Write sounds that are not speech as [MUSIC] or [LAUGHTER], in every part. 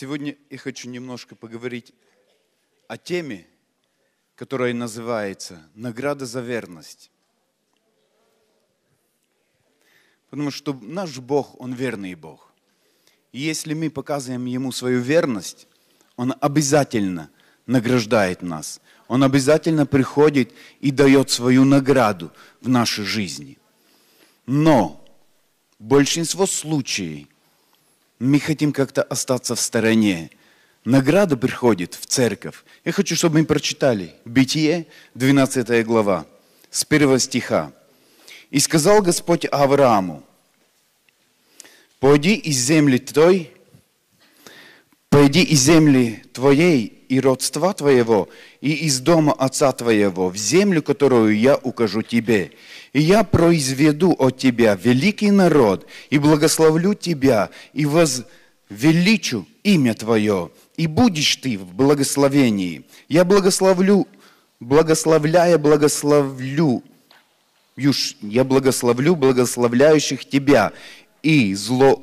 Сегодня я хочу немножко поговорить о теме, которая называется «Награда за верность». Потому что наш Бог, Он верный Бог. И если мы показываем Ему свою верность, Он обязательно награждает нас. Он обязательно приходит и дает свою награду в нашей жизни. Но большинство случаев – мы хотим как-то остаться в стороне. Награда приходит в церковь. Я хочу, чтобы мы прочитали Бытие, 12 глава, с первого стиха. «И сказал Господь Аврааму, «Пойди из земли той Пойди из земли твоей и родства твоего, и из дома отца твоего, в землю, которую я укажу тебе. И я произведу от тебя великий народ, и благословлю тебя, и возвеличу имя твое, и будешь ты в благословении. Я благословлю, благословляя, благословлю, я благословлю благословляющих тебя, и зло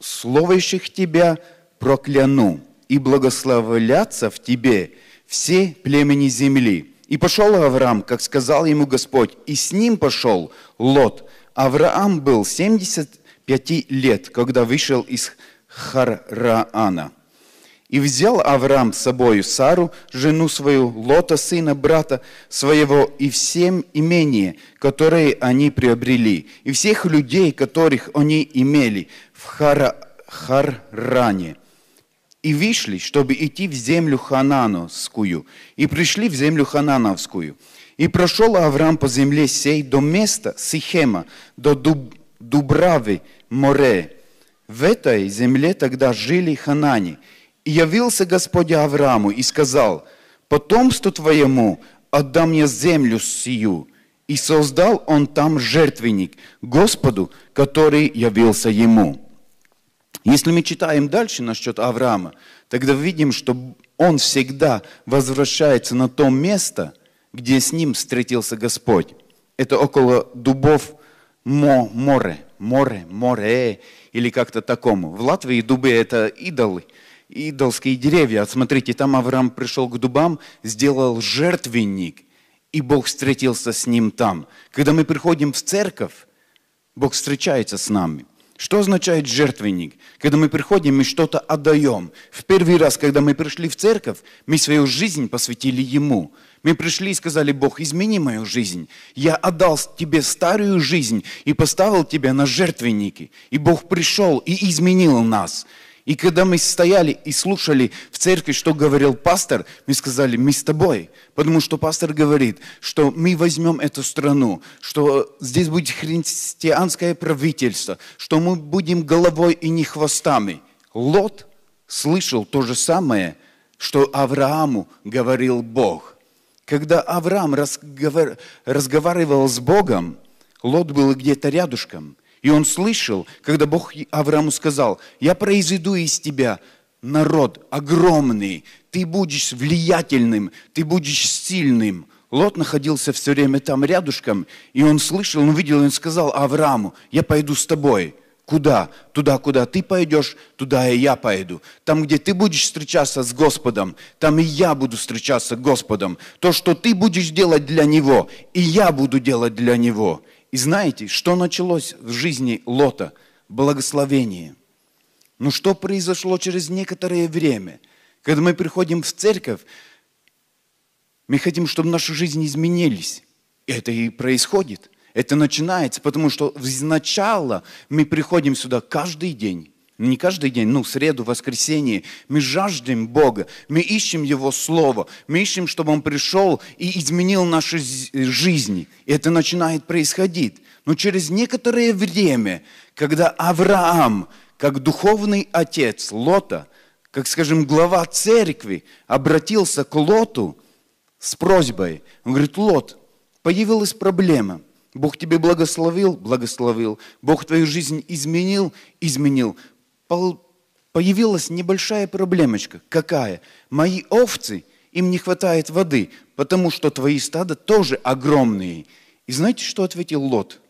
словающих тебя – прокляну, и благословляться в тебе все племени земли». И пошел Авраам, как сказал ему Господь, и с ним пошел Лот. Авраам был 75 лет, когда вышел из Хараана. И взял Авраам с собою Сару, жену свою, Лота, сына брата своего, и всем имение, которые они приобрели, и всех людей, которых они имели в хар Харране – и вышли, чтобы идти в землю Ханановскую, и пришли в землю Ханановскую. И прошел Авраам по земле сей до места Сихема, до Дуб, Дубравы, море. В этой земле тогда жили ханане. И явился Господь Аврааму и сказал, «Потомству твоему отдам я землю сию». И создал он там жертвенник Господу, который явился ему. Если мы читаем дальше насчет Авраама, тогда видим, что он всегда возвращается на то место, где с ним встретился Господь. Это около дубов Мо море, море, море, или как-то такому. В Латвии дубы – это идолы, идолские деревья. А смотрите, там Авраам пришел к дубам, сделал жертвенник, и Бог встретился с ним там. Когда мы приходим в церковь, Бог встречается с нами. Что означает жертвенник? Когда мы приходим, мы что-то отдаем. В первый раз, когда мы пришли в церковь, мы свою жизнь посвятили Ему. Мы пришли и сказали, Бог, измени мою жизнь. Я отдал тебе старую жизнь и поставил тебя на жертвенники. И Бог пришел и изменил нас. И когда мы стояли и слушали в церкви, что говорил пастор, мы сказали, мы с тобой. Потому что пастор говорит, что мы возьмем эту страну, что здесь будет христианское правительство, что мы будем головой и не хвостами. Лот слышал то же самое, что Аврааму говорил Бог. Когда Авраам разговар... разговаривал с Богом, Лот был где-то рядышком, и он слышал, когда Бог Аврааму сказал, я произведу из тебя народ огромный, ты будешь влиятельным, ты будешь сильным. Лот находился все время там рядышком, и он слышал, он видел, он сказал Аврааму, я пойду с тобой. Куда? Туда, куда ты пойдешь, туда и я пойду. Там, где ты будешь встречаться с Господом, там и я буду встречаться с Господом. То, что ты будешь делать для Него, и я буду делать для Него. И знаете, что началось в жизни Лота? Благословение. Но ну что произошло через некоторое время? Когда мы приходим в церковь, мы хотим, чтобы наши жизни изменились. И это и происходит. Это начинается, потому что сначала мы приходим сюда каждый день. Не каждый день, ну, в среду, воскресенье. Мы жаждем Бога, мы ищем Его Слово, мы ищем, чтобы Он пришел и изменил наши жизни. И это начинает происходить. Но через некоторое время, когда Авраам, как духовный отец Лота, как, скажем, глава церкви, обратился к Лоту с просьбой. Он говорит, Лот, появилась проблема – Бог тебе благословил, благословил. Бог твою жизнь изменил, изменил появилась небольшая проблемочка. Какая? Мои овцы, им не хватает воды, потому что твои стада тоже огромные. И знаете, что ответил Лот?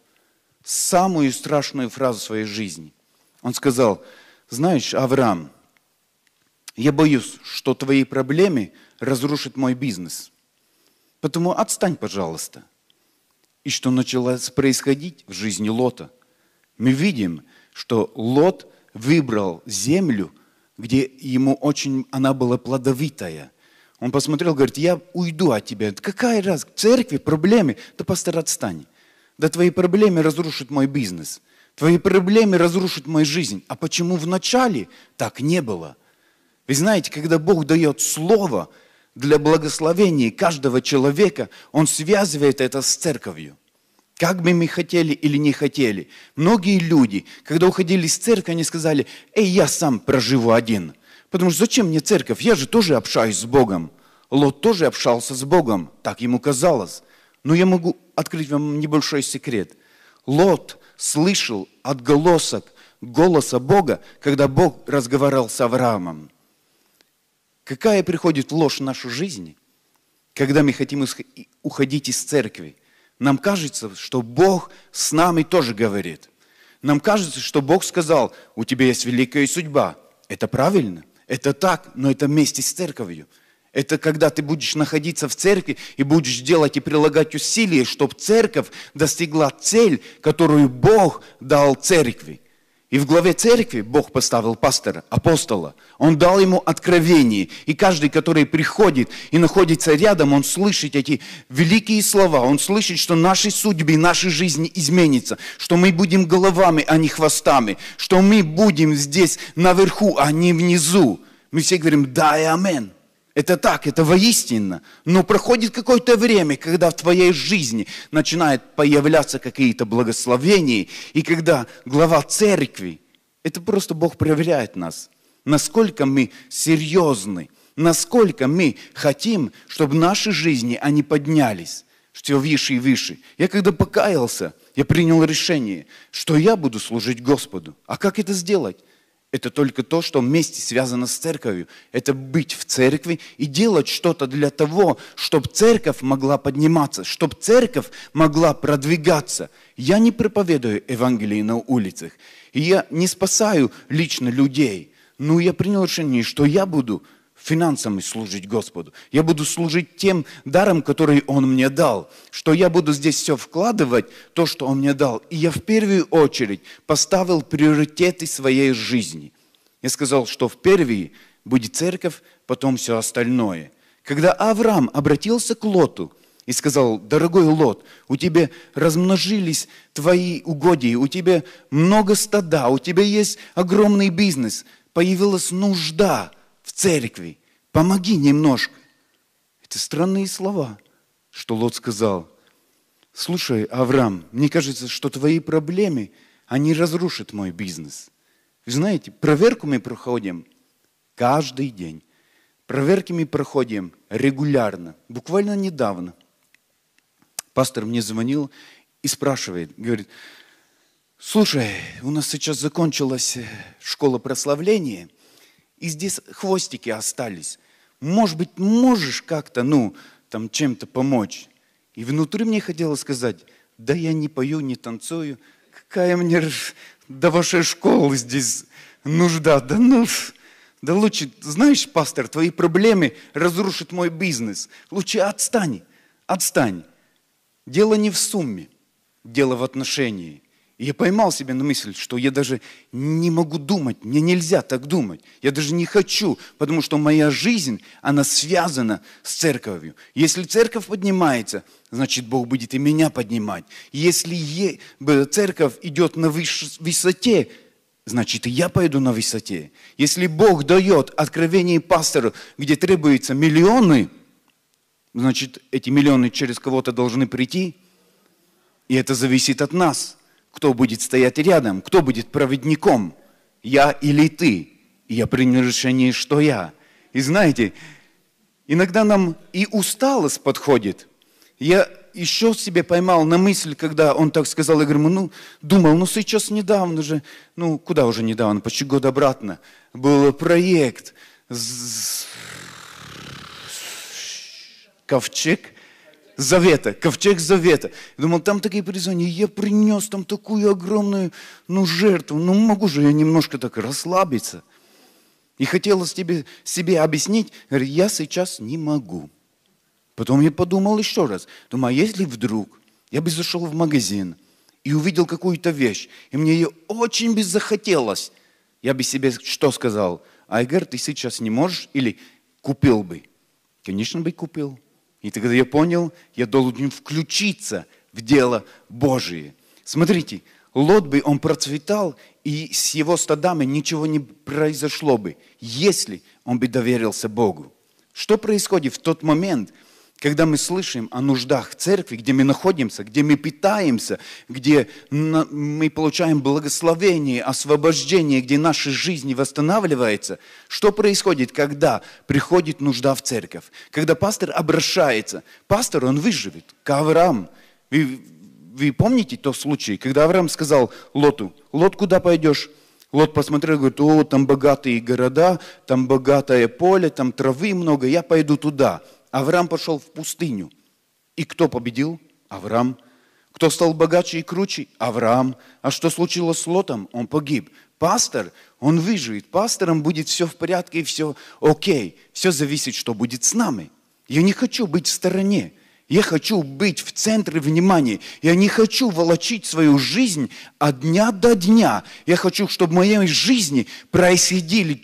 Самую страшную фразу своей жизни. Он сказал, знаешь, Авраам, я боюсь, что твои проблемы разрушат мой бизнес. Поэтому отстань, пожалуйста. И что началось происходить в жизни Лота? Мы видим, что Лот выбрал землю, где ему очень она была плодовитая. Он посмотрел, говорит, я уйду от тебя. Какая раз? В церкви проблемы? Да пастор, отстань. Да твои проблемы разрушат мой бизнес. Твои проблемы разрушат мою жизнь. А почему вначале так не было? Вы знаете, когда Бог дает слово для благословения каждого человека, Он связывает это с церковью. Как бы мы хотели или не хотели. Многие люди, когда уходили из церкви, они сказали, эй, я сам проживу один. Потому что зачем мне церковь? Я же тоже общаюсь с Богом. Лот тоже общался с Богом, так ему казалось. Но я могу открыть вам небольшой секрет. Лот слышал отголосок голоса Бога, когда Бог разговаривал с Авраамом. Какая приходит ложь в нашу жизнь, когда мы хотим уходить из церкви – нам кажется, что Бог с нами тоже говорит. Нам кажется, что Бог сказал, у тебя есть великая судьба. Это правильно, это так, но это вместе с церковью. Это когда ты будешь находиться в церкви и будешь делать и прилагать усилия, чтобы церковь достигла цель, которую Бог дал церкви. И в главе церкви Бог поставил пастора, апостола. Он дал ему откровение. И каждый, который приходит и находится рядом, он слышит эти великие слова. Он слышит, что нашей судьбе, наша жизнь изменится. Что мы будем головами, а не хвостами. Что мы будем здесь наверху, а не внизу. Мы все говорим «Да и аминь». Это так, это воистинно. Но проходит какое-то время, когда в твоей жизни начинают появляться какие-то благословения, и когда глава церкви, это просто Бог проверяет нас, насколько мы серьезны, насколько мы хотим, чтобы наши жизни, они поднялись все выше и выше. Я когда покаялся, я принял решение, что я буду служить Господу. А как это сделать? Это только то, что вместе связано с церковью. Это быть в церкви и делать что-то для того, чтобы церковь могла подниматься, чтобы церковь могла продвигаться. Я не проповедую Евангелие на улицах. И я не спасаю лично людей. Но я принял решение, что я буду – финансами служить Господу. Я буду служить тем даром, который Он мне дал. Что я буду здесь все вкладывать, то, что Он мне дал. И я в первую очередь поставил приоритеты своей жизни. Я сказал, что в первую будет церковь, потом все остальное. Когда Авраам обратился к Лоту и сказал, дорогой Лот, у тебя размножились твои угодья, у тебя много стада, у тебя есть огромный бизнес, появилась нужда – в церкви. Помоги немножко. Это странные слова, что Лот сказал. Слушай, Авраам, мне кажется, что твои проблемы, они разрушат мой бизнес. Вы знаете, проверку мы проходим каждый день. Проверки мы проходим регулярно, буквально недавно. Пастор мне звонил и спрашивает, говорит, слушай, у нас сейчас закончилась школа прославления – и здесь хвостики остались. Может быть, можешь как-то, ну, там чем-то помочь. И внутри мне хотелось сказать, да я не пою, не танцую, какая мне до вашей школы здесь нужда, да ну, да лучше, знаешь, пастор, твои проблемы разрушат мой бизнес. Лучше отстань, отстань. Дело не в сумме, дело в отношении – и я поймал себе на мысль, что я даже не могу думать, мне нельзя так думать. Я даже не хочу, потому что моя жизнь, она связана с церковью. Если церковь поднимается, значит, Бог будет и меня поднимать. Если церковь идет на высоте, значит, и я пойду на высоте. Если Бог дает откровение пастору, где требуются миллионы, значит, эти миллионы через кого-то должны прийти. И это зависит от нас – кто будет стоять рядом, кто будет проводником, я или ты. И я принял решение, что я. И знаете, иногда нам и усталость подходит. Я еще себе поймал на мысль, когда он так сказал, я говорю, ну, думал, ну, сейчас недавно же, ну, куда уже недавно, почти год обратно, был проект, ковчег – завета, ковчег завета. Я думал, там такие призывания, я принес там такую огромную, ну, жертву, ну, могу же я немножко так расслабиться. И хотелось тебе, себе объяснить, говорит, я сейчас не могу. Потом я подумал еще раз, думаю, а если вдруг я бы зашел в магазин и увидел какую-то вещь, и мне ее очень бы захотелось, я бы себе что сказал? Айгер, ты сейчас не можешь или купил бы? Конечно бы купил. И тогда я понял, я должен включиться в дело Божие. Смотрите, Лот бы, он процветал, и с его стадами ничего не произошло бы, если он бы доверился Богу. Что происходит в тот момент – когда мы слышим о нуждах церкви, где мы находимся, где мы питаемся, где мы получаем благословение, освобождение, где наша жизнь восстанавливается, что происходит, когда приходит нужда в церковь? Когда пастор обращается, пастор, он выживет, к Авраам. Вы, вы помните тот случай, когда Авраам сказал Лоту, Лот, куда пойдешь? Лот посмотрел, говорит, о, там богатые города, там богатое поле, там травы много, я пойду туда. Авраам пошел в пустыню. И кто победил? Авраам. Кто стал богаче и круче? Авраам. А что случилось с Лотом? Он погиб. Пастор, он выживет. Пастором будет все в порядке и все окей. Все зависит, что будет с нами. Я не хочу быть в стороне. Я хочу быть в центре внимания. Я не хочу волочить свою жизнь от дня до дня. Я хочу, чтобы в моей жизни происходили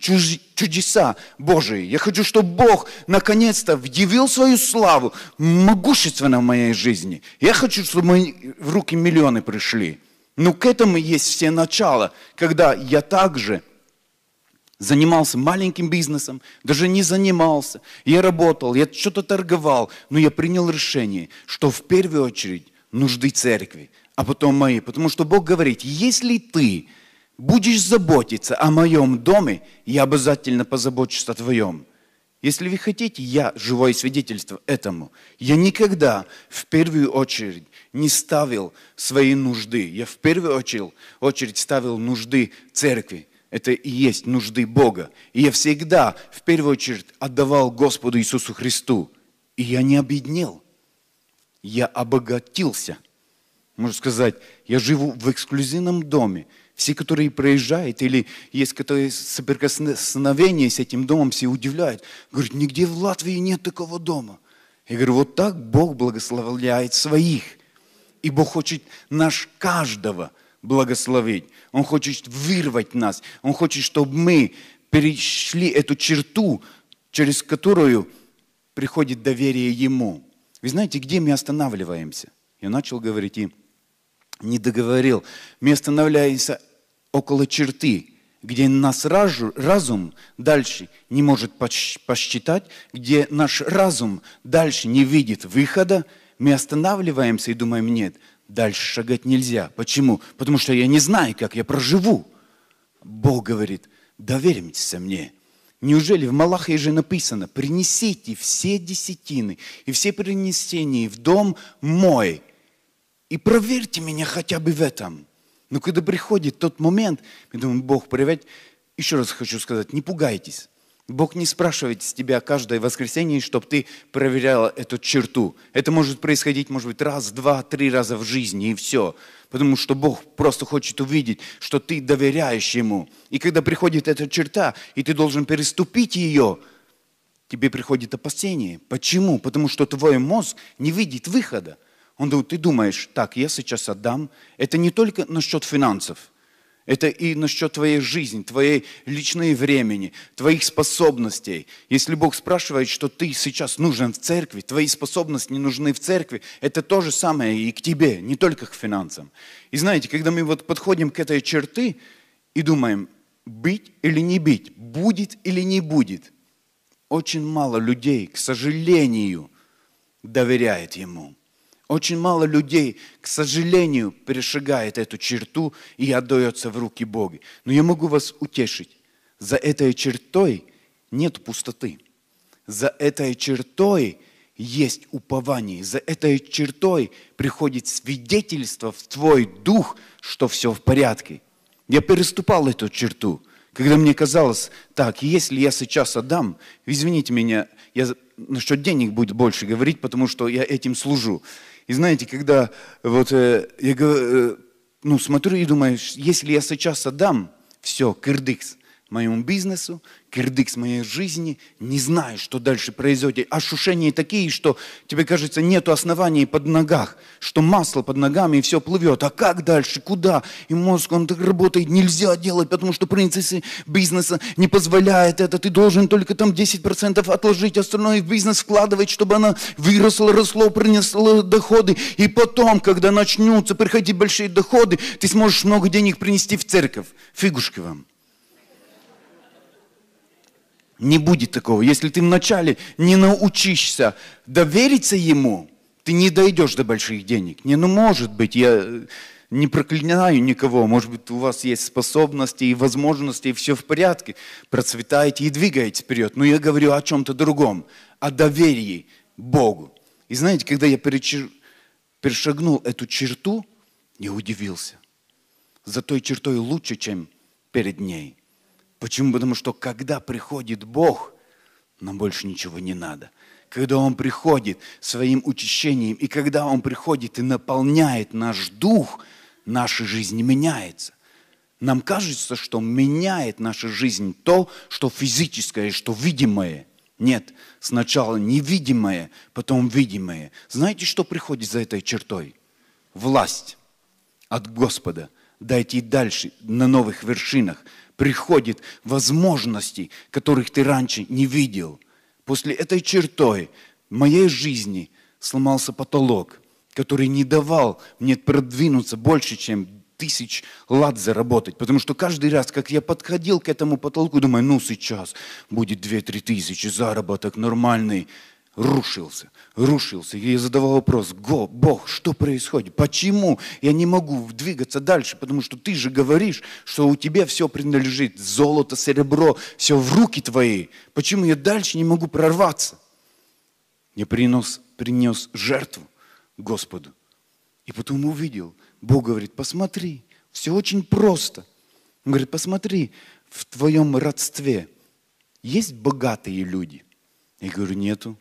чудеса Божии. Я хочу, чтобы Бог наконец-то вдевил свою славу могущественно в моей жизни. Я хочу, чтобы мои... в руки миллионы пришли. Но ну, к этому есть все начало, когда я также – занимался маленьким бизнесом, даже не занимался. Я работал, я что-то торговал, но я принял решение, что в первую очередь нужды церкви, а потом мои. Потому что Бог говорит, если ты будешь заботиться о моем доме, я обязательно позабочусь о твоем. Если вы хотите, я живое свидетельство этому. Я никогда в первую очередь не ставил свои нужды. Я в первую очередь, очередь ставил нужды церкви это и есть нужды Бога. И я всегда, в первую очередь, отдавал Господу Иисусу Христу. И я не обеднел. Я обогатился. Можно сказать, я живу в эксклюзивном доме. Все, которые проезжают, или есть которые соприкосновение с этим домом, все удивляют. Говорят, нигде в Латвии нет такого дома. Я говорю, вот так Бог благословляет своих. И Бог хочет наш каждого – благословить. Он хочет вырвать нас. Он хочет, чтобы мы перешли эту черту, через которую приходит доверие Ему. Вы знаете, где мы останавливаемся? Я начал говорить и не договорил. Мы останавливаемся около черты, где нас разум дальше не может посчитать, где наш разум дальше не видит выхода, мы останавливаемся и думаем, нет – Дальше шагать нельзя. Почему? Потому что я не знаю, как я проживу. Бог говорит, доверимся мне. Неужели в Малахе же написано, принесите все десятины и все принесения в дом мой, и проверьте меня хотя бы в этом. Но когда приходит тот момент, я думаю, Бог, проверять, еще раз хочу сказать, не пугайтесь. Бог не спрашивает с тебя каждое воскресенье, чтобы ты проверяла эту черту. Это может происходить, может быть, раз, два, три раза в жизни, и все. Потому что Бог просто хочет увидеть, что ты доверяешь Ему. И когда приходит эта черта, и ты должен переступить ее, тебе приходит опасение. Почему? Потому что твой мозг не видит выхода. Он думает, ты думаешь, так, я сейчас отдам. Это не только насчет финансов – это и насчет твоей жизни, твоей личной времени, твоих способностей. Если Бог спрашивает, что ты сейчас нужен в церкви, твои способности не нужны в церкви, это то же самое и к тебе, не только к финансам. И знаете, когда мы вот подходим к этой черты и думаем, быть или не быть, будет или не будет, очень мало людей, к сожалению, доверяет Ему. Очень мало людей, к сожалению, перешагает эту черту и отдается в руки Бога. Но я могу вас утешить. За этой чертой нет пустоты. За этой чертой есть упование. За этой чертой приходит свидетельство в твой дух, что все в порядке. Я переступал эту черту, когда мне казалось, так, если я сейчас отдам, извините меня, я насчет денег будет больше говорить, потому что я этим служу. И знаете, когда вот э, я э, ну, смотрю и думаю, если я сейчас отдам, все, кырдыкс – моему бизнесу, кирдык моей жизни, не знаешь, что дальше произойдет. Ошушения такие, что тебе кажется, нету оснований под ногах, что масло под ногами и все плывет. А как дальше, куда? И мозг, он так работает, нельзя делать, потому что принципы бизнеса не позволяет это. Ты должен только там 10% отложить, остальное в бизнес вкладывать, чтобы она выросла, росло, принесла доходы. И потом, когда начнутся приходить большие доходы, ты сможешь много денег принести в церковь. Фигушки вам. Не будет такого. Если ты вначале не научишься довериться Ему, ты не дойдешь до больших денег. Не, ну может быть, я э, не проклинаю никого. Может быть, у вас есть способности и возможности, и все в порядке. Процветаете и двигаетесь вперед. Но я говорю о чем-то другом, о доверии Богу. И знаете, когда я перешагнул эту черту, я удивился. За той чертой лучше, чем перед ней – Почему? Потому что когда приходит Бог, нам больше ничего не надо. Когда Он приходит своим учащением, и когда Он приходит и наполняет наш дух, наша жизнь меняется. Нам кажется, что меняет наша жизнь то, что физическое, что видимое. Нет, сначала невидимое, потом видимое. Знаете, что приходит за этой чертой? Власть от Господа. Дайте и дальше, на новых вершинах – приходит возможности, которых ты раньше не видел. После этой чертой в моей жизни сломался потолок, который не давал мне продвинуться больше, чем тысяч лад заработать. Потому что каждый раз, как я подходил к этому потолку, думаю, ну сейчас будет 2-3 тысячи, заработок нормальный рушился, рушился. И я задавал вопрос, Го, Бог, что происходит? Почему я не могу двигаться дальше? Потому что ты же говоришь, что у тебя все принадлежит, золото, серебро, все в руки твои. Почему я дальше не могу прорваться? Я принес, принес жертву Господу. И потом увидел, Бог говорит, посмотри, все очень просто. Он говорит, посмотри, в твоем родстве есть богатые люди? Я говорю, нету.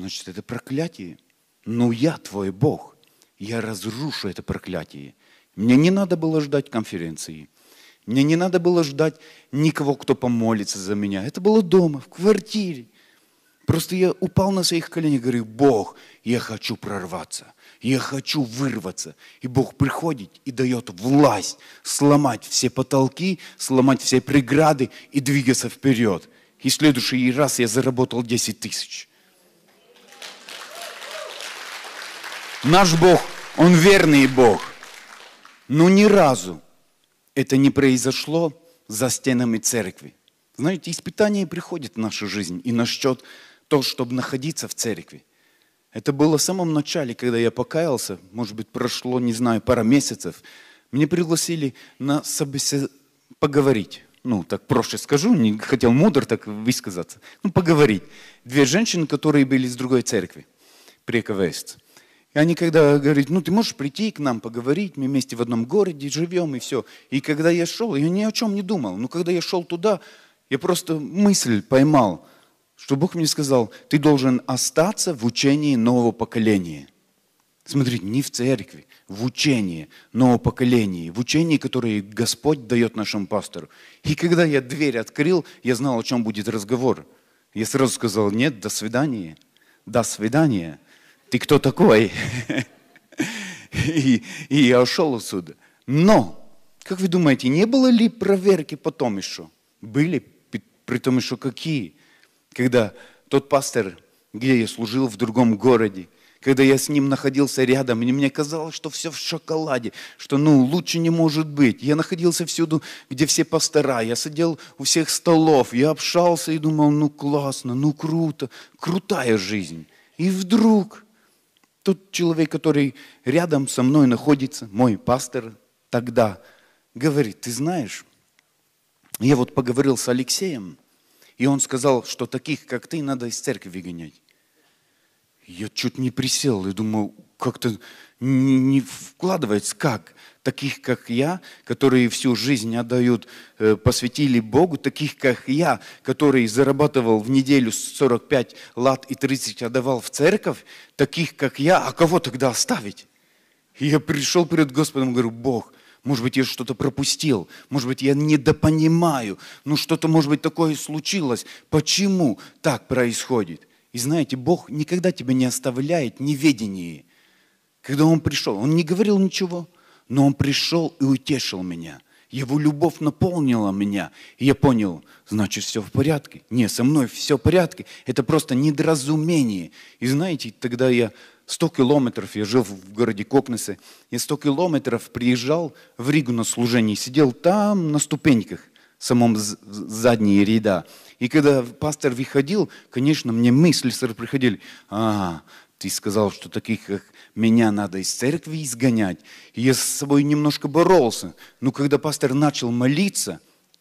Значит, это проклятие. Но я твой Бог. Я разрушу это проклятие. Мне не надо было ждать конференции. Мне не надо было ждать никого, кто помолится за меня. Это было дома, в квартире. Просто я упал на своих коленях и говорю, Бог, я хочу прорваться, я хочу вырваться. И Бог приходит и дает власть сломать все потолки, сломать все преграды и двигаться вперед. И следующий раз я заработал 10 тысяч. Наш Бог, Он верный Бог. Но ни разу это не произошло за стенами церкви. Знаете, испытания приходят в нашу жизнь и на счет то, чтобы находиться в церкви. Это было в самом начале, когда я покаялся, может быть, прошло, не знаю, пара месяцев. мне пригласили на собесед поговорить. Ну, так проще скажу, не хотел мудр так высказаться. Ну, поговорить. Две женщины, которые были из другой церкви, прековест. И они когда говорят, ну ты можешь прийти к нам, поговорить, мы вместе в одном городе живем и все. И когда я шел, я ни о чем не думал, но когда я шел туда, я просто мысль поймал, что Бог мне сказал, ты должен остаться в учении нового поколения. Смотрите, не в церкви, в учении нового поколения, в учении, которое Господь дает нашему пастору. И когда я дверь открыл, я знал, о чем будет разговор. Я сразу сказал, нет, до свидания, до свидания ты кто такой? и, и я ушел отсюда. Но, как вы думаете, не было ли проверки потом еще? Были, при том еще какие? Когда тот пастор, где я служил в другом городе, когда я с ним находился рядом, и мне казалось, что все в шоколаде, что ну лучше не может быть. Я находился всюду, где все пастора, я сидел у всех столов, я общался и думал, ну классно, ну круто, крутая жизнь. И вдруг тот человек, который рядом со мной находится, мой пастор тогда, говорит, ты знаешь, я вот поговорил с Алексеем, и он сказал, что таких, как ты, надо из церкви выгонять. Я чуть не присел и думаю, как-то не вкладывается, как таких, как я, которые всю жизнь отдают, э, посвятили Богу, таких, как я, который зарабатывал в неделю 45 лат и 30 отдавал в церковь, таких, как я, а кого тогда оставить? И я пришел перед Господом и говорю, Бог, может быть, я что-то пропустил, может быть, я недопонимаю, ну что-то, может быть, такое случилось. Почему так происходит? И знаете, Бог никогда тебя не оставляет в неведении. Когда Он пришел, Он не говорил ничего – но Он пришел и утешил меня. Его любовь наполнила меня. И я понял, значит, все в порядке. Не, со мной все в порядке. Это просто недоразумение. И знаете, тогда я 100 километров, я жил в городе Кокнесе, я 100 километров приезжал в Ригу на служение, сидел там на ступеньках, в самом задней ряда. И когда пастор выходил, конечно, мне мысли сразу приходили, ага, ты сказал, что таких, как меня, надо из церкви изгонять. И я с собой немножко боролся. Но когда пастор начал молиться,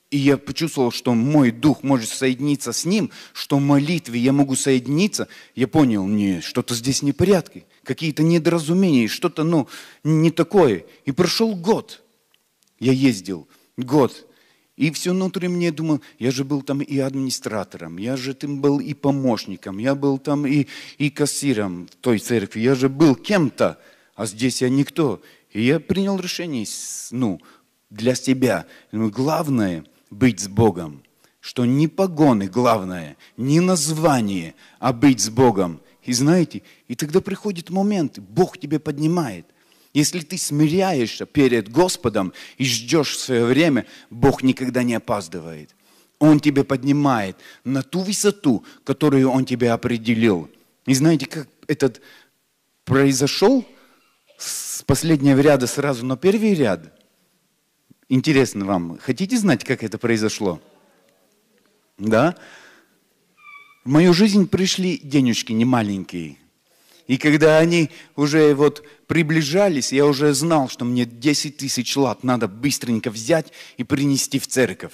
и я почувствовал, что мой дух может соединиться с ним, что в молитве я могу соединиться, я понял, не, что-то здесь не порядке, какие-то недоразумения, что-то, ну, не такое. И прошел год. Я ездил год и все внутреннее думал, я же был там и администратором, я же там был и помощником, я был там и, и кассиром в той церкви, я же был кем-то, а здесь я никто. И я принял решение ну, для себя. главное быть с Богом, что не погоны главное, не название, а быть с Богом. И знаете, и тогда приходит момент, Бог тебя поднимает – если ты смиряешься перед Господом и ждешь свое время, Бог никогда не опаздывает. Он тебя поднимает на ту высоту, которую Он тебе определил. И знаете, как этот произошел с последнего ряда сразу на первый ряд? Интересно вам. Хотите знать, как это произошло? Да? В мою жизнь пришли денежки немаленькие – и когда они уже вот приближались, я уже знал, что мне 10 тысяч лат надо быстренько взять и принести в церковь.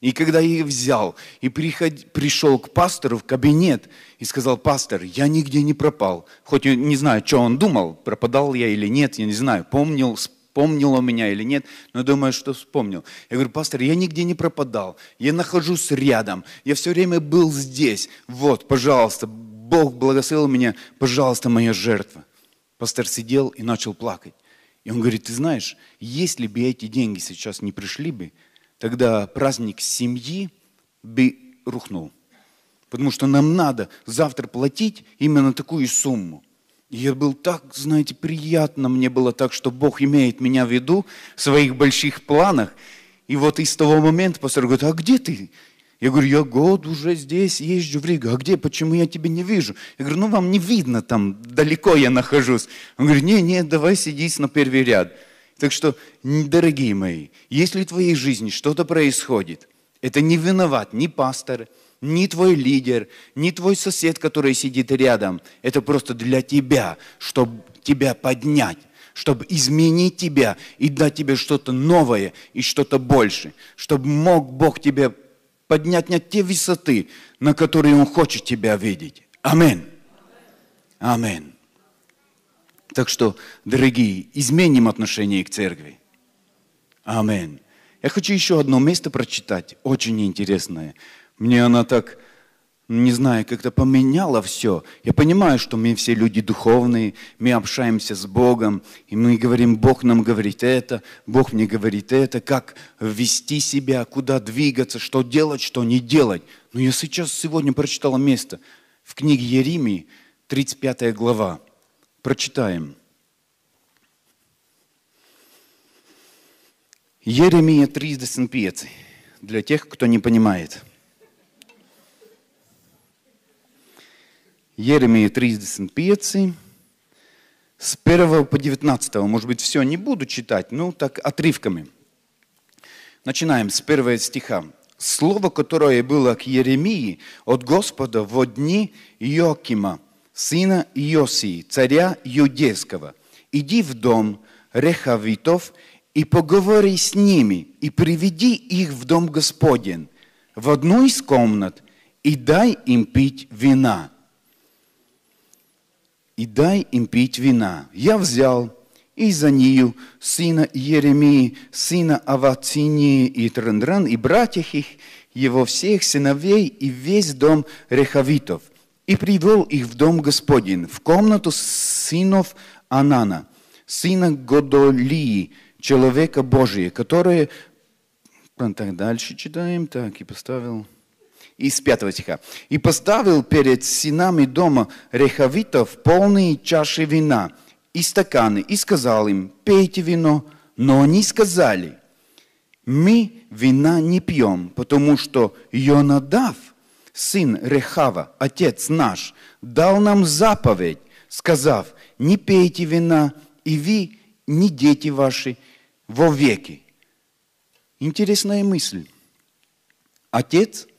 И когда я их взял и приход... пришел к пастору в кабинет и сказал, пастор, я нигде не пропал. Хоть не знаю, что он думал, пропадал я или нет, я не знаю, помнил, вспомнил он меня или нет, но думаю, что вспомнил. Я говорю, пастор, я нигде не пропадал, я нахожусь рядом, я все время был здесь. Вот, пожалуйста, Бог благословил меня, пожалуйста, моя жертва. Пастор сидел и начал плакать. И он говорит, ты знаешь, если бы эти деньги сейчас не пришли бы, тогда праздник семьи бы рухнул. Потому что нам надо завтра платить именно такую сумму. И я был так, знаете, приятно мне было так, что Бог имеет меня в виду в своих больших планах. И вот из того момента пастор говорит, а где ты? Я говорю, я год уже здесь езжу в Ригу. А где? Почему я тебя не вижу? Я говорю, ну вам не видно там, далеко я нахожусь. Он говорит, не, не, давай сидись на первый ряд. Так что, дорогие мои, если в твоей жизни что-то происходит, это не виноват ни пастор, ни твой лидер, ни твой сосед, который сидит рядом. Это просто для тебя, чтобы тебя поднять чтобы изменить тебя и дать тебе что-то новое и что-то больше, чтобы мог Бог тебе поднять на те высоты, на которые Он хочет тебя видеть. Аминь. Аминь. Так что, дорогие, изменим отношение к церкви. Аминь. Я хочу еще одно место прочитать, очень интересное. Мне она так не знаю, как-то поменяло все. Я понимаю, что мы все люди духовные, мы общаемся с Богом, и мы говорим, Бог нам говорит это, Бог мне говорит это, как вести себя, куда двигаться, что делать, что не делать. Но я сейчас сегодня прочитал место в книге Еремии, 35 глава. Прочитаем. Еремия 35, для тех, кто не понимает – Еремия 35, с 1 по 19. Может быть, все не буду читать, ну так отрывками. Начинаем с 1 стиха. «Слово, которое было к Еремии от Господа во дни Йокима, сына Иосии, царя Юдейского, иди в дом Рехавитов и поговори с ними, и приведи их в дом Господен, в одну из комнат, и дай им пить вина» и дай им пить вина. Я взял и за Изанию, сына Еремии, сына Аватинии и Трендран, и братьев их, его всех сыновей и весь дом Рехавитов. И привел их в дом Господин, в комнату сынов Анана, сына Годолии, человека Божия, которые... Так, дальше читаем. Так, и поставил из 5 стиха. «И поставил перед сынами дома рехавитов полные чаши вина и стаканы, и сказал им, пейте вино, но они сказали, мы вина не пьем, потому что Йонадав, сын Рехава, отец наш, дал нам заповедь, сказав, не пейте вина, и вы, не дети ваши, во веки. Интересная мысль. Отец –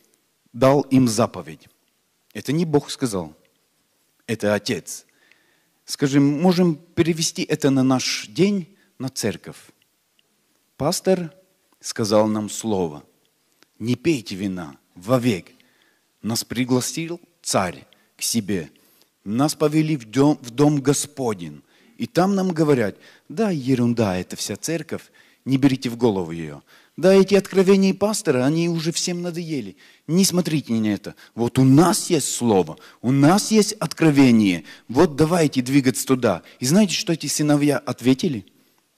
дал им заповедь. Это не Бог сказал, это Отец. Скажем, можем перевести это на наш день, на церковь. Пастор сказал нам слово. Не пейте вина вовек. Нас пригласил царь к себе. Нас повели в дом, в дом Господень. И там нам говорят, да, ерунда, это вся церковь, не берите в голову ее. Да, эти откровения пастора, они уже всем надоели. Не смотрите на это. Вот у нас есть слово, у нас есть откровение. Вот давайте двигаться туда. И знаете, что эти сыновья ответили?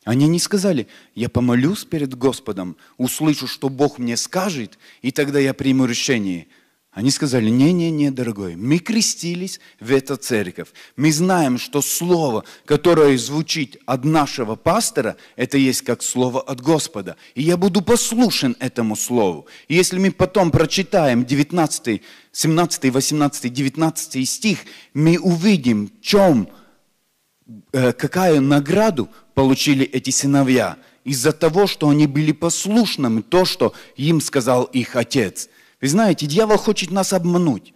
Они не сказали, я помолюсь перед Господом, услышу, что Бог мне скажет, и тогда я приму решение – они сказали, не-не-не, дорогой, мы крестились в эту церковь. Мы знаем, что слово, которое звучит от нашего пастора, это есть как слово от Господа. И я буду послушен этому слову. И если мы потом прочитаем 19, 17, 18, 19 стих, мы увидим, в чем, э, какая награду получили эти сыновья из-за того, что они были послушными то, что им сказал их отец – вы знаете, дьявол хочет нас обмануть.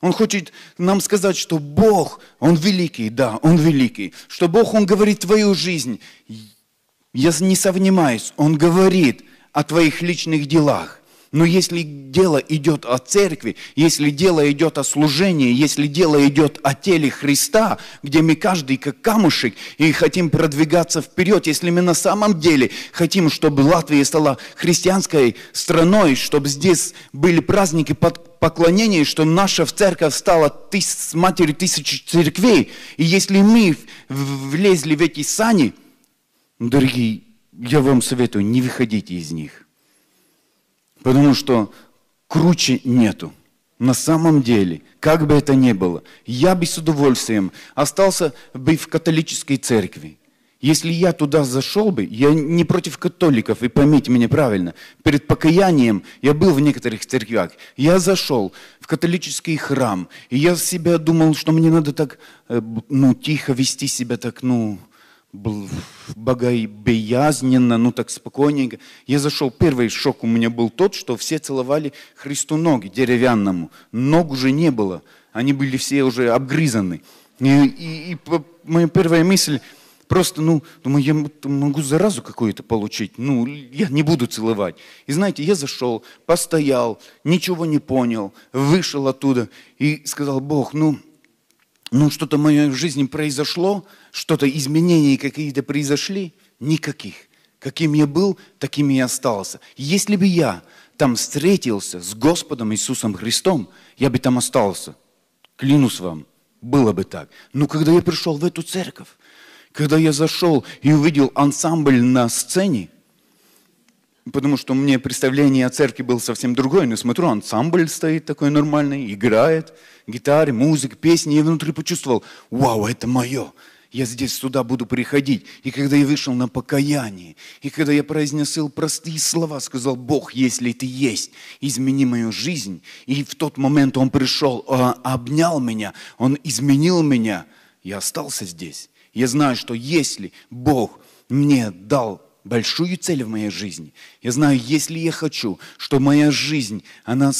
Он хочет нам сказать, что Бог, Он великий, да, Он великий. Что Бог, Он говорит твою жизнь. Я не сомневаюсь, Он говорит о твоих личных делах. Но если дело идет о церкви, если дело идет о служении, если дело идет о теле Христа, где мы каждый как камушек и хотим продвигаться вперед, если мы на самом деле хотим, чтобы Латвия стала христианской страной, чтобы здесь были праздники под поклонение, что наша церковь стала тыс, матерью тысяч церквей. И если мы влезли в эти сани, дорогие, я вам советую, не выходите из них. Потому что круче нету. На самом деле, как бы это ни было, я бы с удовольствием остался бы в католической церкви. Если я туда зашел бы, я не против католиков, и поймите меня правильно, перед покаянием я был в некоторых церквях. Я зашел в католический храм, и я себя думал, что мне надо так, э, ну, тихо вести себя так, ну, богобиязненно, ну так спокойненько. Я зашел, первый шок у меня был тот, что все целовали Христу ноги деревянному. Ног уже не было, они были все уже обгрызаны. И, и, и моя первая мысль, просто, ну, думаю, я могу заразу какую-то получить, ну, я не буду целовать. И знаете, я зашел, постоял, ничего не понял, вышел оттуда и сказал, Бог, ну, ну что-то в моей жизни произошло, что-то изменения какие-то произошли, никаких. Каким я был, таким и остался. Если бы я там встретился с Господом Иисусом Христом, я бы там остался. Клянусь вам, было бы так. Но когда я пришел в эту церковь, когда я зашел и увидел ансамбль на сцене, потому что мне представление о церкви было совсем другое, но ну, смотрю, ансамбль стоит такой нормальный, играет, гитары, музыка, песни, и внутри почувствовал, вау, это мое, я здесь сюда буду приходить. И когда я вышел на покаяние, и когда я произнесил простые слова, сказал, Бог, если ты есть, измени мою жизнь. И в тот момент Он пришел, а, обнял меня, Он изменил меня. Я остался здесь. Я знаю, что если Бог мне дал большую цель в моей жизни. Я знаю, если я хочу, чтобы моя жизнь, она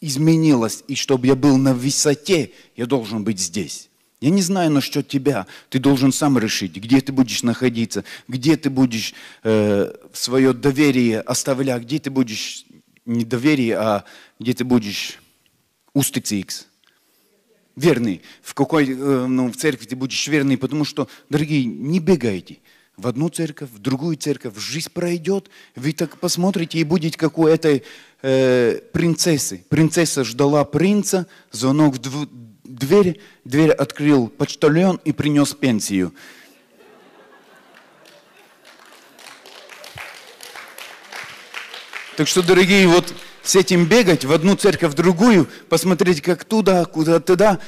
изменилась, и чтобы я был на высоте, я должен быть здесь. Я не знаю насчет тебя. Ты должен сам решить, где ты будешь находиться, где ты будешь э, свое доверие оставлять, где ты будешь не доверие, а где ты будешь уститься икс. Верный. В какой, э, ну, в церкви ты будешь верный, потому что, дорогие, не бегайте в одну церковь, в другую церковь, жизнь пройдет. Вы так посмотрите и будете, как у этой э, принцессы. Принцесса ждала принца, звонок в дверь, дверь открыл почтальон и принес пенсию. Так что, дорогие, вот с этим бегать в одну церковь, в другую, посмотреть, как туда, куда туда,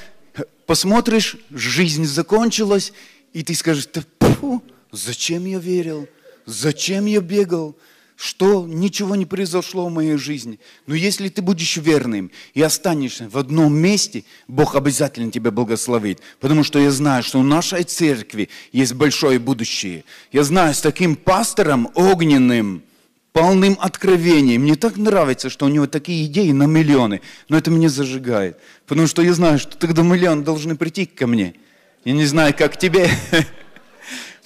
посмотришь, жизнь закончилась, и ты скажешь, да, фу, Зачем я верил? Зачем я бегал? Что ничего не произошло в моей жизни. Но если ты будешь верным и останешься в одном месте, Бог обязательно тебя благословит. Потому что я знаю, что у нашей церкви есть большое будущее. Я знаю, с таким пастором огненным, полным откровений. Мне так нравится, что у него такие идеи на миллионы. Но это меня зажигает. Потому что я знаю, что тогда миллион должны прийти ко мне. Я не знаю, как тебе. [LAUGHS]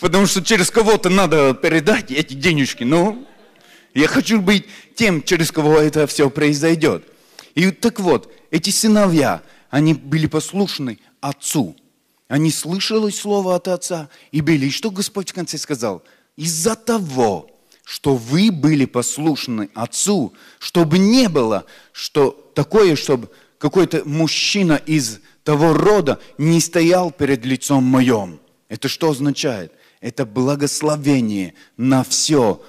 потому что через кого-то надо передать эти денежки. Ну, я хочу быть тем, через кого это все произойдет. И так вот, эти сыновья, они были послушны отцу. Они слышали слово от отца и были. И что Господь в конце сказал? Из-за того, что вы были послушны отцу, чтобы не было что такое, чтобы какой-то мужчина из того рода не стоял перед лицом моем. Это что означает? это благословение на все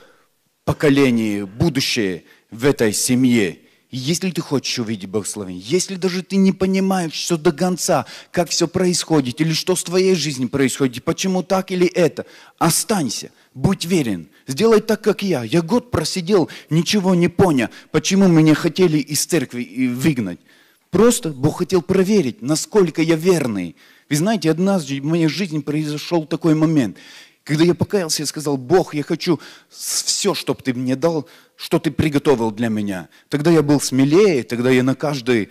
поколение, будущее в этой семье. если ты хочешь увидеть благословение, если даже ты не понимаешь все до конца, как все происходит, или что с твоей жизнью происходит, почему так или это, останься, будь верен, сделай так, как я. Я год просидел, ничего не понял, почему меня хотели из церкви э, выгнать. Просто Бог хотел проверить, насколько я верный. Вы знаете, однажды в моей жизни произошел такой момент. Когда я покаялся, я сказал, Бог, я хочу все, чтобы ты мне дал, что ты приготовил для меня. Тогда я был смелее, тогда я на каждый,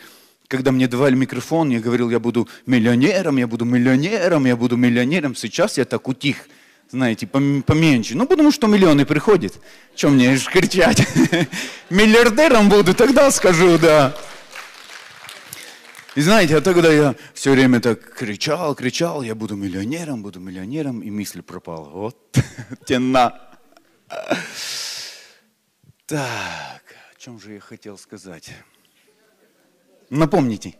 когда мне давали микрофон, я говорил, я буду миллионером, я буду миллионером, я буду миллионером. Сейчас я так утих, знаете, поменьше. Ну, потому что миллионы приходят. Чем мне кричать? [LAUGHS] Миллиардером буду, тогда скажу, да. И знаете, а тогда я все время так кричал, кричал, я буду миллионером, буду миллионером, и мысль пропала. Вот, [LAUGHS] тена. Так, о чем же я хотел сказать? Напомните.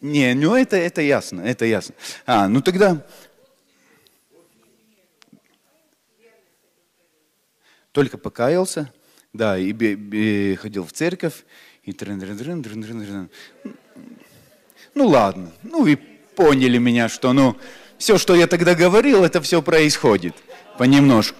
Не, ну это, это ясно, это ясно. А, ну тогда... Только покаялся, да, и, и ходил в церковь, и трын дрын дрын дрын дрын дрын Ну ладно, ну и поняли меня, что ну все, что я тогда говорил, это все происходит понемножку.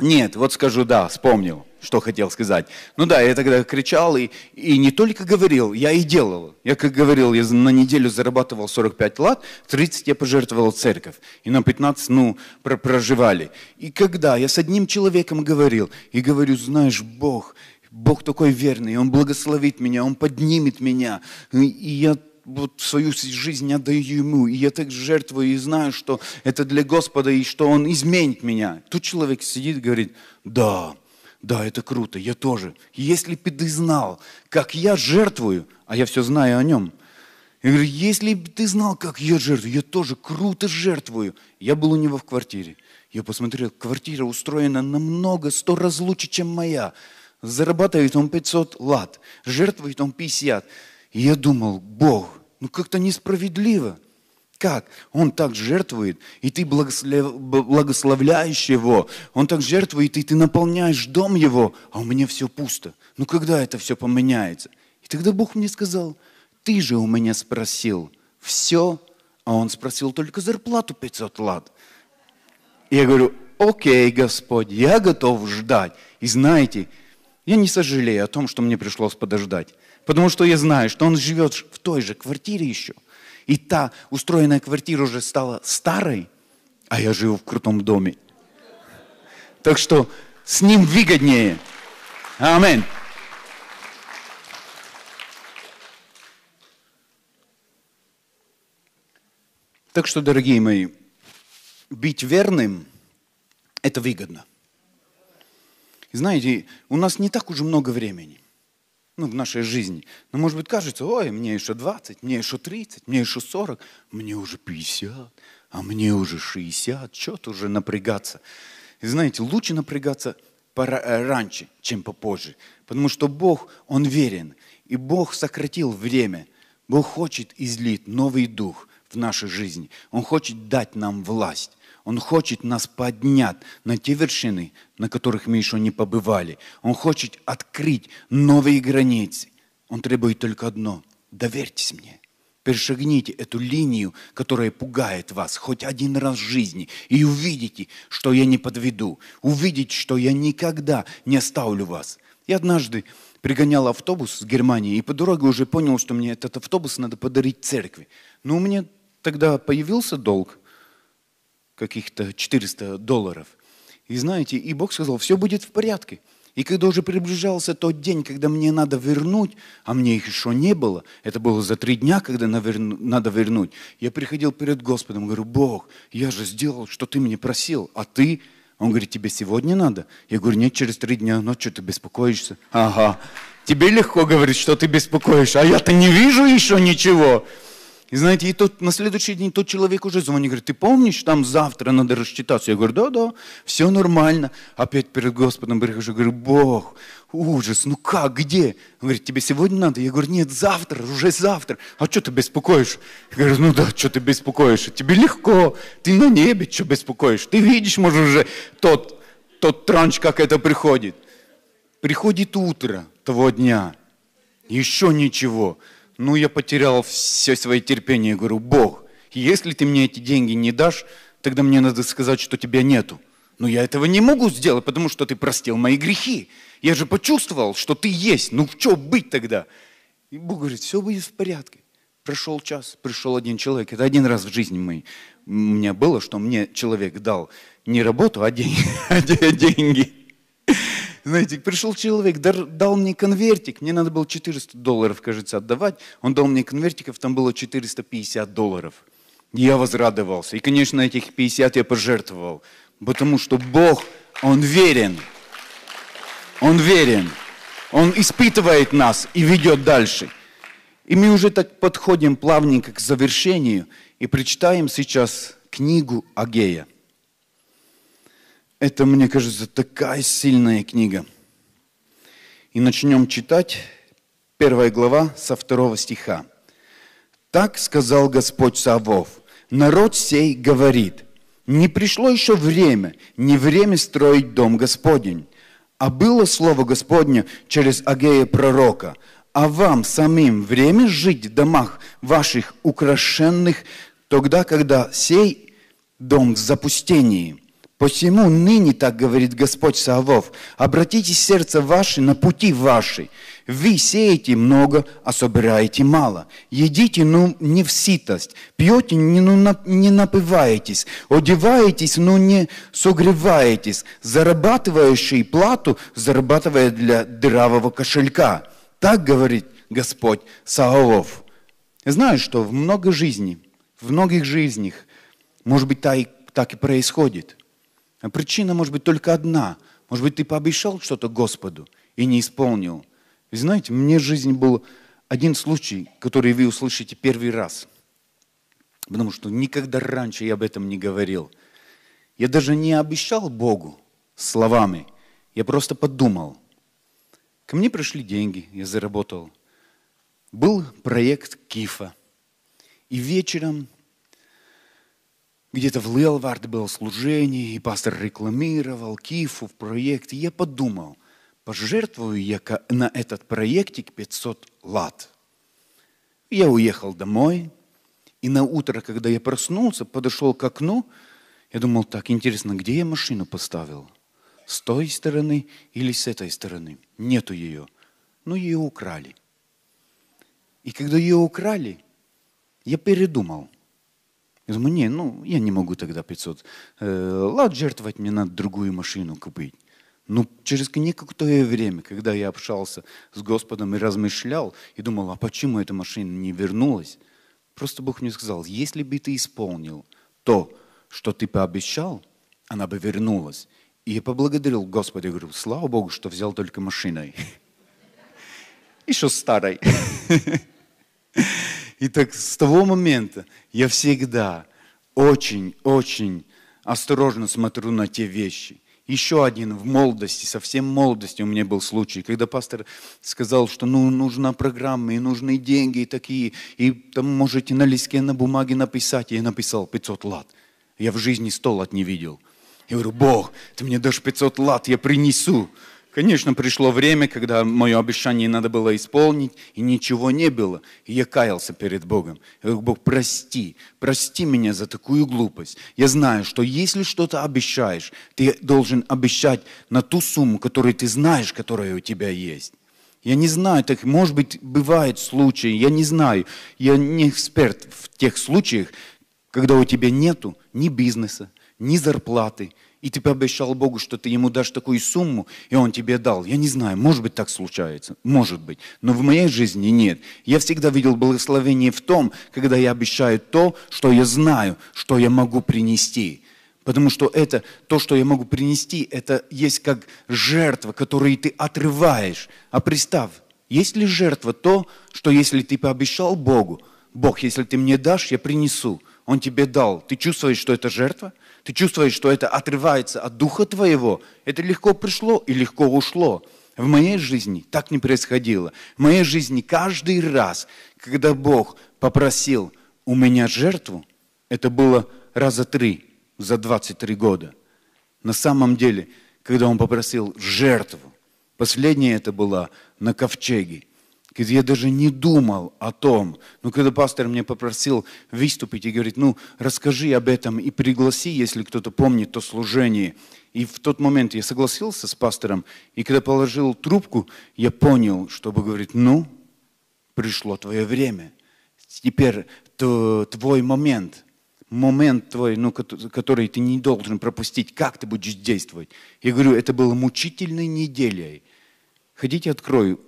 Нет, вот скажу, да, вспомнил, что хотел сказать. Ну да, я тогда кричал и, и не только говорил, я и делал. Я, как говорил, я на неделю зарабатывал 45 лат, 30 я пожертвовал церковь, и на 15, ну, проживали. И когда я с одним человеком говорил, и говорю, знаешь, Бог, Бог такой верный, Он благословит меня, Он поднимет меня. И я вот свою жизнь отдаю Ему, и я так жертвую, и знаю, что это для Господа, и что Он изменит меня. Тут человек сидит и говорит, да, да, это круто, я тоже. Если бы ты знал, как я жертвую, а я все знаю о нем, я говорю, если бы ты знал, как я жертвую, я тоже круто жертвую. Я был у него в квартире. Я посмотрел, квартира устроена намного, сто раз лучше, чем моя зарабатывает он 500 лат, жертвует он 50. И я думал, Бог, ну как-то несправедливо. Как? Он так жертвует, и ты благослов... благословляешь его. Он так жертвует, и ты наполняешь дом его, а у меня все пусто. Ну когда это все поменяется? И тогда Бог мне сказал, ты же у меня спросил все, а он спросил только зарплату 500 лат. И я говорю, окей, Господь, я готов ждать. И знаете, я не сожалею о том, что мне пришлось подождать. Потому что я знаю, что он живет в той же квартире еще. И та устроенная квартира уже стала старой, а я живу в крутом доме. Так что с ним выгоднее. Аминь. Так что, дорогие мои, быть верным – это выгодно. И знаете, у нас не так уж много времени ну, в нашей жизни. Но, может быть, кажется, ой, мне еще 20, мне еще 30, мне еще 40, мне уже 50, а мне уже 60, что-то уже напрягаться. И знаете, лучше напрягаться э, раньше, чем попозже. Потому что Бог, Он верен. И Бог сократил время. Бог хочет излить новый дух в нашей жизни. Он хочет дать нам власть. Он хочет нас поднять на те вершины, на которых мы еще не побывали. Он хочет открыть новые границы. Он требует только одно – доверьтесь мне. Перешагните эту линию, которая пугает вас хоть один раз в жизни, и увидите, что я не подведу. Увидите, что я никогда не оставлю вас. И однажды пригонял автобус с Германии, и по дороге уже понял, что мне этот автобус надо подарить церкви. Но у меня тогда появился долг каких-то 400 долларов. И знаете, и Бог сказал, все будет в порядке. И когда уже приближался тот день, когда мне надо вернуть, а мне их еще не было, это было за три дня, когда надо вернуть, я приходил перед Господом, говорю, Бог, я же сделал, что ты мне просил, а ты? Он говорит, тебе сегодня надо? Я говорю, нет, через три дня, ну что ты беспокоишься? Ага, тебе легко говорить, что ты беспокоишь, а я-то не вижу еще ничего. И знаете, и тот, на следующий день тот человек уже звонит говорит, ты помнишь, там завтра надо рассчитаться? Я говорю, да, да, все нормально. Опять перед Господом прихожу, говорю, Бог, ужас, ну как, где? Он говорит, тебе сегодня надо? Я говорю, нет, завтра, уже завтра. А что ты беспокоишь? Я говорю, ну да, что ты беспокоишь? Тебе легко, ты на небе, что беспокоишь? Ты видишь, может, уже тот, тот транч, как это приходит. Приходит утро того дня, еще ничего. Ну, я потерял все свое терпение. Я говорю, Бог, если ты мне эти деньги не дашь, тогда мне надо сказать, что тебя нету. Но я этого не могу сделать, потому что ты простил мои грехи. Я же почувствовал, что ты есть. Ну, в чем быть тогда? И Бог говорит, все будет в порядке. Прошел час, пришел один человек. Это один раз в жизни моей. У меня было, что мне человек дал не работу, а [LAUGHS] деньги. Знаете, пришел человек, дал мне конвертик, мне надо было 400 долларов, кажется, отдавать. Он дал мне конвертиков, там было 450 долларов. Я возрадовался. И, конечно, этих 50 я пожертвовал, потому что Бог, Он верен. Он верен. Он испытывает нас и ведет дальше. И мы уже так подходим плавненько к завершению и прочитаем сейчас книгу Агея. Это, мне кажется, такая сильная книга. И начнем читать первая глава со второго стиха. «Так сказал Господь Савов, народ сей говорит, не пришло еще время, не время строить дом Господень, а было слово Господне через Агея пророка, а вам самим время жить в домах ваших украшенных, тогда, когда сей дом в запустении – Посему ныне так говорит Господь Савов, обратите сердце ваше на пути ваши. Вы сеете много, а собираете мало. Едите, но ну, не в ситость. Пьете, но ну, не напиваетесь. Одеваетесь, но ну, не согреваетесь. Зарабатывающий плату зарабатывает для дыравого кошелька. Так говорит Господь Савов. Знаю, что в много жизней, в многих жизнях, может быть, так и происходит. А причина может быть только одна. Может быть, ты пообещал что-то Господу и не исполнил. И знаете, мне в жизни был один случай, который вы услышите первый раз. Потому что никогда раньше я об этом не говорил. Я даже не обещал Богу словами. Я просто подумал. Ко мне пришли деньги, я заработал. Был проект Кифа. И вечером где-то в Лелварде был служение, и пастор рекламировал Кифу в проекте. Я подумал, пожертвую я на этот проектик 500 лат. Я уехал домой, и на утро, когда я проснулся, подошел к окну, я думал, так, интересно, где я машину поставил? С той стороны или с этой стороны? Нету ее. Ну, ее украли. И когда ее украли, я передумал – я думаю, не, ну я не могу тогда 500 э, лат жертвовать, мне надо другую машину купить. Ну через некоторое время, когда я общался с Господом и размышлял, и думал, а почему эта машина не вернулась, просто Бог мне сказал, если бы ты исполнил то, что ты пообещал, она бы вернулась. И я поблагодарил Господа и говорю, слава Богу, что взял только машиной. [LAUGHS] Еще старой. [LAUGHS] И так с того момента я всегда очень-очень осторожно смотрю на те вещи. Еще один в молодости, совсем молодости у меня был случай, когда пастор сказал, что ну, нужна программа, и нужны деньги, и такие, и там можете на листке, на бумаге написать. Я написал 500 лат. Я в жизни 100 лат не видел. Я говорю, Бог, ты мне дашь 500 лат, я принесу. Конечно, пришло время, когда мое обещание надо было исполнить, и ничего не было. И я каялся перед Богом. Я говорю, Бог, прости, прости меня за такую глупость. Я знаю, что если что-то обещаешь, ты должен обещать на ту сумму, которую ты знаешь, которая у тебя есть. Я не знаю, так может быть, бывают случаи, я не знаю. Я не эксперт в тех случаях, когда у тебя нету ни бизнеса, ни зарплаты, и ты пообещал Богу, что ты ему дашь такую сумму, и он тебе дал. Я не знаю, может быть, так случается, может быть. Но в моей жизни нет. Я всегда видел благословение в том, когда я обещаю то, что я знаю, что я могу принести. Потому что это, то, что я могу принести, это есть как жертва, которую ты отрываешь. А представь, есть ли жертва то, что если ты пообещал Богу, Бог, если ты мне дашь, я принесу. Он тебе дал. Ты чувствуешь, что это жертва? Ты чувствуешь, что это отрывается от духа твоего. Это легко пришло и легко ушло. В моей жизни так не происходило. В моей жизни каждый раз, когда Бог попросил у меня жертву, это было раза три за 23 года. На самом деле, когда он попросил жертву, последняя это была на ковчеге, Говорит, я даже не думал о том. Но когда пастор меня попросил выступить и говорит, ну, расскажи об этом и пригласи, если кто-то помнит то служение. И в тот момент я согласился с пастором, и когда положил трубку, я понял, чтобы говорить, ну, пришло твое время. Теперь твой момент – момент твой, ну, который ты не должен пропустить, как ты будешь действовать. Я говорю, это было мучительной неделей. Хотите, открою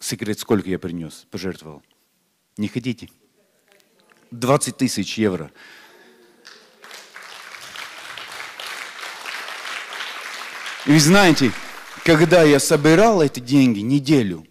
секрет, сколько я принес, пожертвовал. Не хотите? 20 тысяч евро. И вы знаете, когда я собирал эти деньги неделю,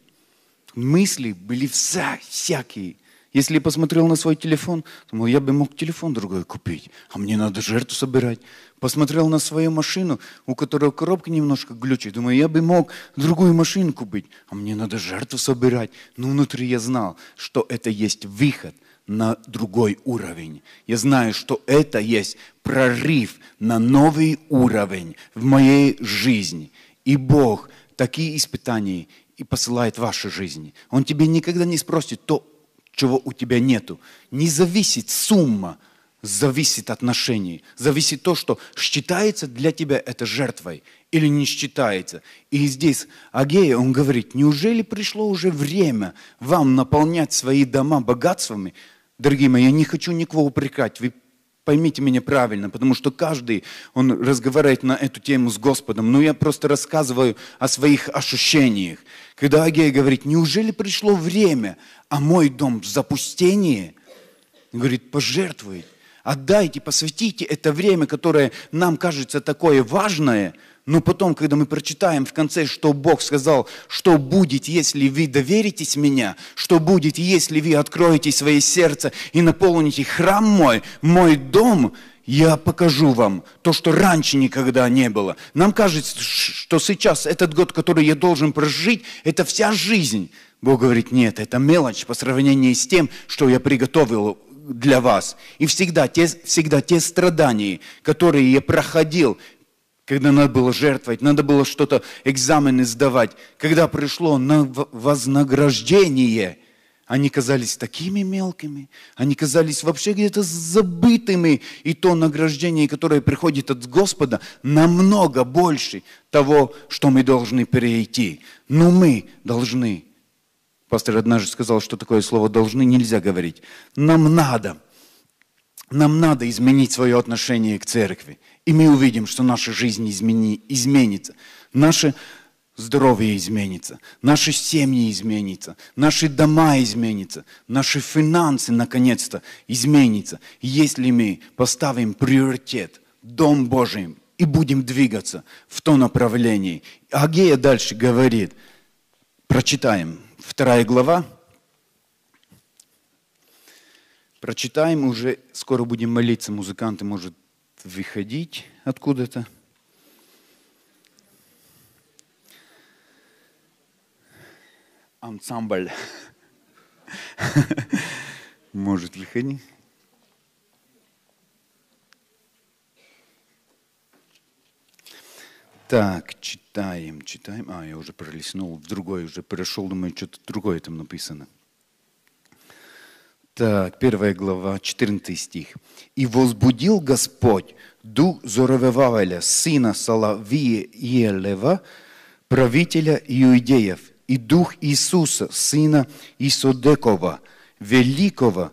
мысли были вся, всякие. Если я посмотрел на свой телефон, думал, я бы мог телефон другой купить, а мне надо жертву собирать. Посмотрел на свою машину, у которой коробка немножко глючит, думаю, я бы мог другую машину купить, а мне надо жертву собирать. Но внутри я знал, что это есть выход на другой уровень. Я знаю, что это есть прорыв на новый уровень в моей жизни. И Бог такие испытания и посылает в вашу жизни. Он тебе никогда не спросит, то чего у тебя нету. Не зависит сумма, зависит отношений, зависит то, что считается для тебя это жертвой или не считается. И здесь Агея, он говорит, неужели пришло уже время вам наполнять свои дома богатствами? Дорогие мои, я не хочу никого упрекать, вы поймите меня правильно, потому что каждый, он разговаривает на эту тему с Господом, но я просто рассказываю о своих ощущениях. Когда Агея говорит, неужели пришло время, а мой дом в запустении? Он говорит, пожертвуй, отдайте, посвятите это время, которое нам кажется такое важное – но потом, когда мы прочитаем в конце, что Бог сказал, что будет, если вы доверитесь меня, что будет, если вы откроете свои сердца и наполните храм мой, мой дом, я покажу вам то, что раньше никогда не было. Нам кажется, что сейчас этот год, который я должен прожить, это вся жизнь. Бог говорит, нет, это мелочь по сравнению с тем, что я приготовил для вас. И всегда те, всегда те страдания, которые я проходил когда надо было жертвовать, надо было что-то, экзамены сдавать, когда пришло на вознаграждение, они казались такими мелкими, они казались вообще где-то забытыми, и то награждение, которое приходит от Господа, намного больше того, что мы должны перейти. Но мы должны. Пастор однажды сказал, что такое слово «должны» нельзя говорить. Нам надо. Нам надо изменить свое отношение к церкви. И мы увидим, что наша жизнь измени, изменится, наше здоровье изменится, наши семьи изменятся, наши дома изменятся, наши финансы наконец-то изменятся, если мы поставим приоритет Дом Божий и будем двигаться в то направлении. Агея дальше говорит, прочитаем вторая глава, прочитаем уже, скоро будем молиться, музыканты, может, выходить откуда-то. Ансамбль [LAUGHS] может выходить. Так, читаем, читаем. А, я уже пролистнул, в другой уже перешел, думаю, что-то другое там написано. Так, первая глава, 14 стих. «И возбудил Господь дух Зоровевавеля, сына Салавиелева, правителя иудеев, и дух Иисуса, сына Исодекова, великого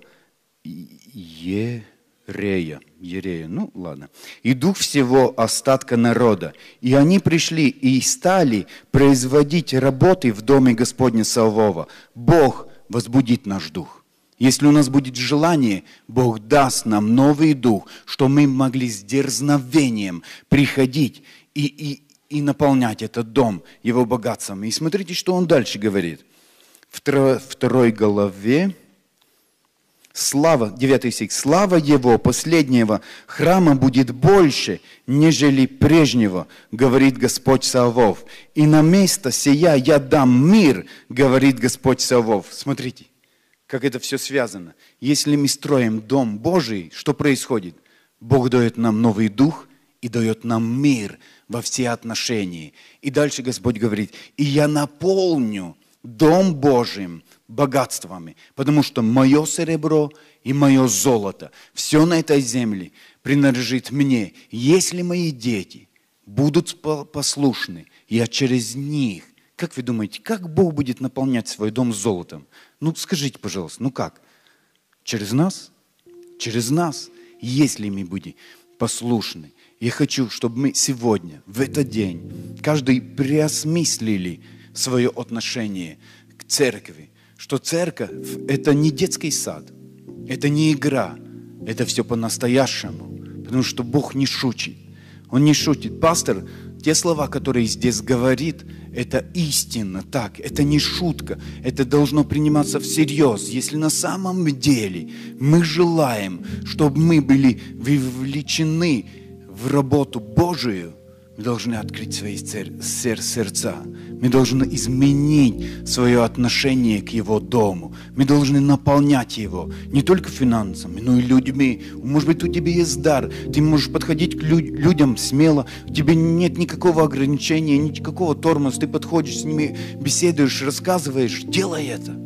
Ерея». Ерея, ну ладно. «И дух всего остатка народа. И они пришли и стали производить работы в доме Господня Савова. Бог возбудит наш дух». Если у нас будет желание, Бог даст нам новый дух, что мы могли с дерзновением приходить и, и, и наполнять этот дом его богатством. И смотрите, что он дальше говорит. В второй главе, слава, 9 стих, слава его последнего храма будет больше, нежели прежнего, говорит Господь Савов. И на место сия я дам мир, говорит Господь Савов. Смотрите, как это все связано. Если мы строим дом Божий, что происходит? Бог дает нам новый дух и дает нам мир во все отношения. И дальше Господь говорит, и я наполню дом Божьим богатствами, потому что мое серебро и мое золото, все на этой земле принадлежит мне. Если мои дети будут послушны, я через них как вы думаете, как Бог будет наполнять свой дом золотом? Ну скажите, пожалуйста, ну как? Через нас? Через нас, если мы будем послушны. Я хочу, чтобы мы сегодня, в этот день, каждый преосмыслили свое отношение к церкви, что церковь – это не детский сад, это не игра, это все по-настоящему, потому что Бог не шутит. Он не шутит. Пастор, те слова, которые здесь говорит, это истинно так, это не шутка, это должно приниматься всерьез. Если на самом деле мы желаем, чтобы мы были вовлечены в работу Божию, мы должны открыть свои сердца мы должны изменить свое отношение к Его дому. Мы должны наполнять его не только финансами, но и людьми. Может быть, у тебя есть дар. Ты можешь подходить к люд- людям смело. У тебя нет никакого ограничения, никакого тормоза. Ты подходишь с ними, беседуешь, рассказываешь. Делай это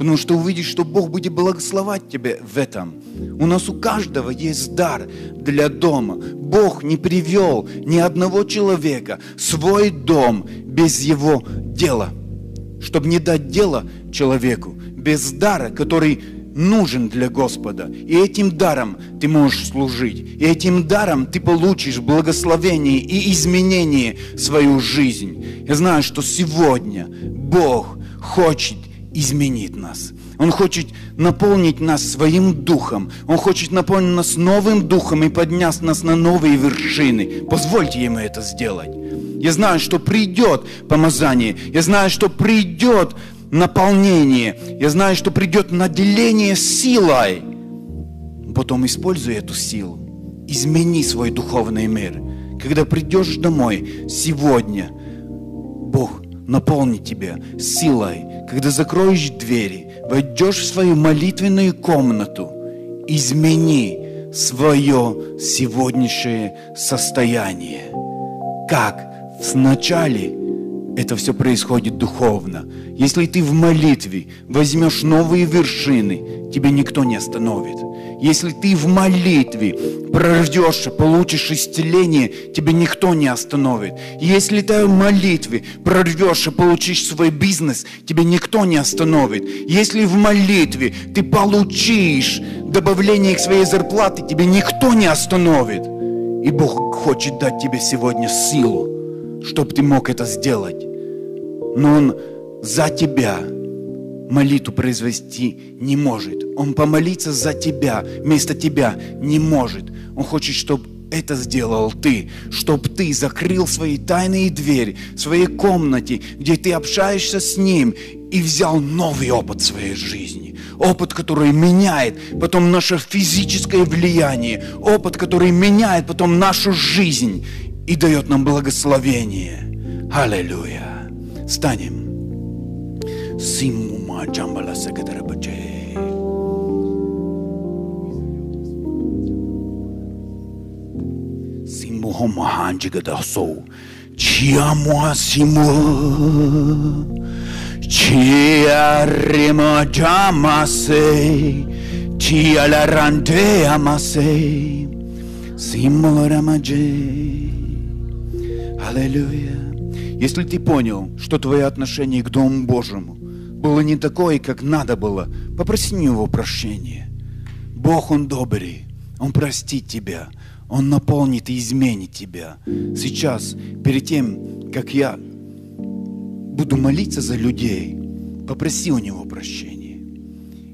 потому что увидишь, что Бог будет благословать тебя в этом. У нас у каждого есть дар для дома. Бог не привел ни одного человека в свой дом без его дела, чтобы не дать дело человеку, без дара, который нужен для Господа. И этим даром ты можешь служить. И этим даром ты получишь благословение и изменение в свою жизнь. Я знаю, что сегодня Бог хочет изменить нас. Он хочет наполнить нас своим духом. Он хочет наполнить нас новым духом и поднять нас на новые вершины. Позвольте ему это сделать. Я знаю, что придет помазание. Я знаю, что придет наполнение. Я знаю, что придет наделение силой. Потом используй эту силу. Измени свой духовный мир. Когда придешь домой сегодня, Бог наполнит тебя силой, когда закроешь двери, войдешь в свою молитвенную комнату, измени свое сегодняшнее состояние. Как? Сначала это все происходит духовно. Если ты в молитве возьмешь новые вершины, тебе никто не остановит. Если ты в молитве прорвешься, получишь исцеление, тебя никто не остановит. Если ты в молитве прорвешься, получишь свой бизнес, тебя никто не остановит. Если в молитве ты получишь добавление к своей зарплате, тебя никто не остановит. И Бог хочет дать тебе сегодня силу, чтобы ты мог это сделать. Но Он за тебя – молитву произвести не может. Он помолиться за тебя, вместо тебя не может. Он хочет, чтобы это сделал ты, чтобы ты закрыл свои тайные двери, в своей комнате, где ты общаешься с Ним, и взял новый опыт своей жизни. Опыт, который меняет потом наше физическое влияние, опыт, который меняет потом нашу жизнь и дает нам благословение. Аллилуйя. Станем. Simuma jambala sakadara bache. Simuho mahanjiga da so. Chiamua simu. Chiarima jamase. Chialarante amase. Simora maje. Аллилуйя. Если ты понял, что твое отношение к Дому Божьему было не такое, как надо было, попроси у него прощения. Бог, Он добрый, Он простит тебя, Он наполнит и изменит тебя. Сейчас, перед тем, как я буду молиться за людей, попроси у него прощения.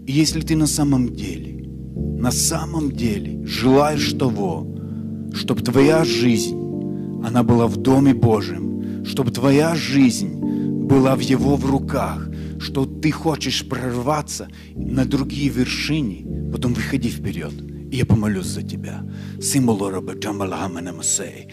И если ты на самом деле, на самом деле желаешь того, чтобы твоя жизнь, она была в Доме Божьем, чтобы твоя жизнь была в Его в руках, что ты хочешь прорваться на другие вершины, потом выходи вперед. И я помолюсь за тебя. Символ Роба Джамалхамана Масей.